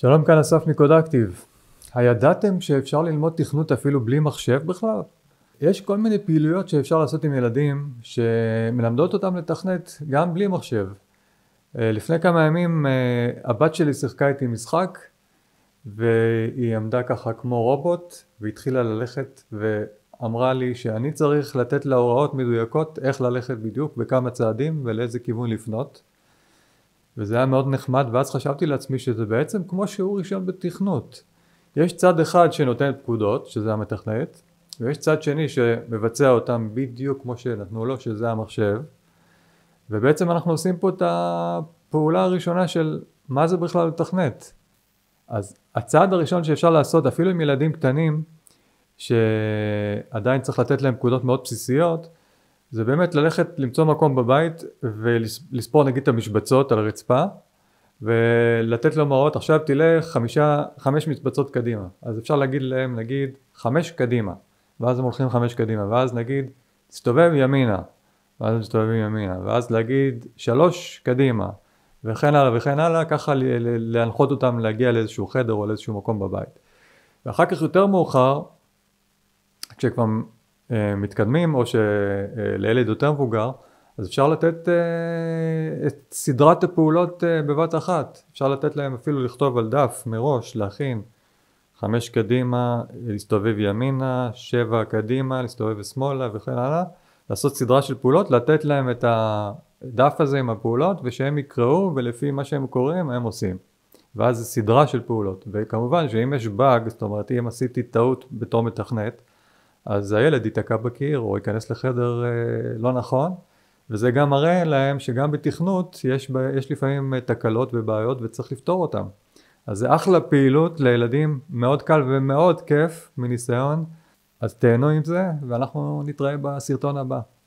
שלום כאן אסף מקודקטיב. הידעתם שאפשר ללמוד תכנות אפילו בלי מחשב בכלל? יש כל מיני פעילויות שאפשר לעשות עם ילדים שמלמדות אותם לתכנת גם בלי מחשב. אה, לפני כמה ימים אה, הבת שלי שיחקה איתי משחק והיא עמדה ככה כמו רובוט והתחילה ללכת ואמרה לי שאני צריך לתת לה הוראות מדויקות איך ללכת בדיוק בכמה צעדים ולאיזה כיוון לפנות וזה היה מאוד נחמד, ואז חשבתי לעצמי שזה בעצם כמו שיעור ראשון בתכנות. יש צד אחד שנותן פקודות, שזה המתכנת, ויש צד שני שמבצע אותם בדיוק כמו שנתנו לו, שזה המחשב, ובעצם אנחנו עושים פה את הפעולה הראשונה של מה זה בכלל לתכנת. אז הצעד הראשון שאפשר לעשות, אפילו עם ילדים קטנים, שעדיין צריך לתת להם פקודות מאוד בסיסיות, זה באמת ללכת למצוא מקום בבית ולספור נגיד את המשבצות על הרצפה ולתת לו מראות עכשיו תלך חמישה, חמש מצבצות קדימה אז אפשר להגיד להם נגיד חמש קדימה ואז הם הולכים חמש קדימה ואז נגיד תסתובב ימינה ואז הם מסתובבים ימינה ואז להגיד שלוש קדימה וכן הלאה וכן הלאה ככה להנחות אותם להגיע לאיזשהו חדר או לאיזשהו מקום בבית ואחר כך יותר מאוחר כשכבר אה, מתקדמים, או שלילד יותר מבוגר, אז אפשר לתת אה, את סדרת הפעולות אה, בבת אחת. אפשר לתת להם אפילו לכתוב על דף מראש, להכין חמש קדימה, להסתובב ימינה, שבע קדימה, להסתובב שמאלה וכן הלאה. לעשות סדרה של פעולות, לתת להם את הדף הזה עם הפעולות ושהם יקראו ולפי מה שהם קוראים הם עושים. ואז זה סדרה של פעולות. וכמובן שאם יש באג, זאת אומרת אם עשיתי טעות בתור מתכנת, אז הילד ייתקע בקיר או ייכנס לחדר אה, לא נכון, וזה גם מראה להם שגם בתכנות יש, יש לפעמים אה, תקלות ובעיות וצריך לפתור אותן. אז זה אחלה פעילות לילדים, מאוד קל ומאוד כיף מניסיון, אז תהנו עם זה, ואנחנו נתראה בסרטון הבא.